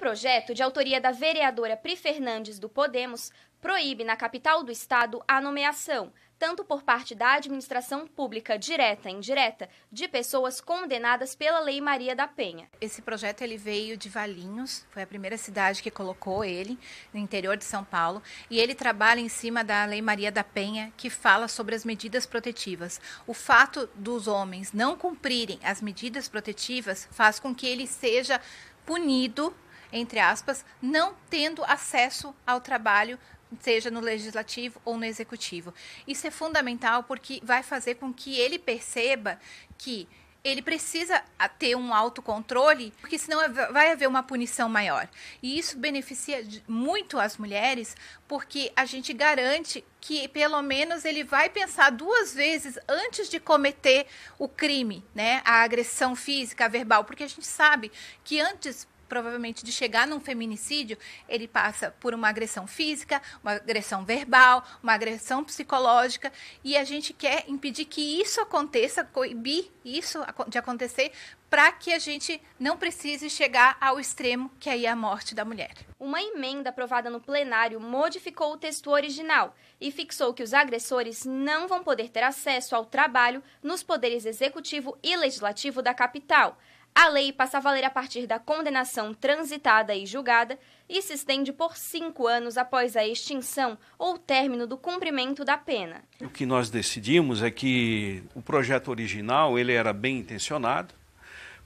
projeto, de autoria da vereadora Pri Fernandes do Podemos, proíbe na capital do estado a nomeação, tanto por parte da administração pública direta e indireta, de pessoas condenadas pela Lei Maria da Penha. Esse projeto ele veio de Valinhos, foi a primeira cidade que colocou ele no interior de São Paulo, e ele trabalha em cima da Lei Maria da Penha, que fala sobre as medidas protetivas. O fato dos homens não cumprirem as medidas protetivas faz com que ele seja punido entre aspas, não tendo acesso ao trabalho seja no legislativo ou no executivo. Isso é fundamental porque vai fazer com que ele perceba que ele precisa ter um autocontrole, porque senão vai haver uma punição maior. E isso beneficia muito as mulheres, porque a gente garante que pelo menos ele vai pensar duas vezes antes de cometer o crime, né? A agressão física, verbal, porque a gente sabe que antes provavelmente de chegar num feminicídio, ele passa por uma agressão física, uma agressão verbal, uma agressão psicológica, e a gente quer impedir que isso aconteça, coibir isso de acontecer, para que a gente não precise chegar ao extremo que aí é a morte da mulher. Uma emenda aprovada no plenário modificou o texto original e fixou que os agressores não vão poder ter acesso ao trabalho nos poderes executivo e legislativo da capital. A lei passa a valer a partir da condenação transitada e julgada e se estende por cinco anos após a extinção ou término do cumprimento da pena. O que nós decidimos é que o projeto original ele era bem intencionado,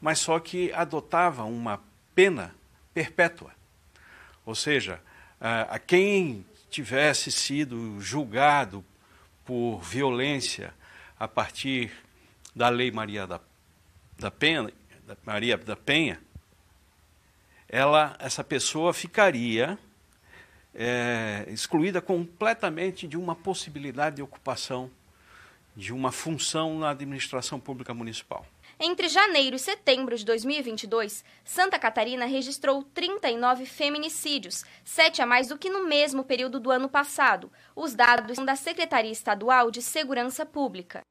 mas só que adotava uma pena perpétua. Ou seja, a quem tivesse sido julgado por violência a partir da Lei Maria da, da Pena da Maria da Penha, ela, essa pessoa ficaria é, excluída completamente de uma possibilidade de ocupação de uma função na administração pública municipal. Entre janeiro e setembro de 2022, Santa Catarina registrou 39 feminicídios, sete a mais do que no mesmo período do ano passado. Os dados são da Secretaria Estadual de Segurança Pública.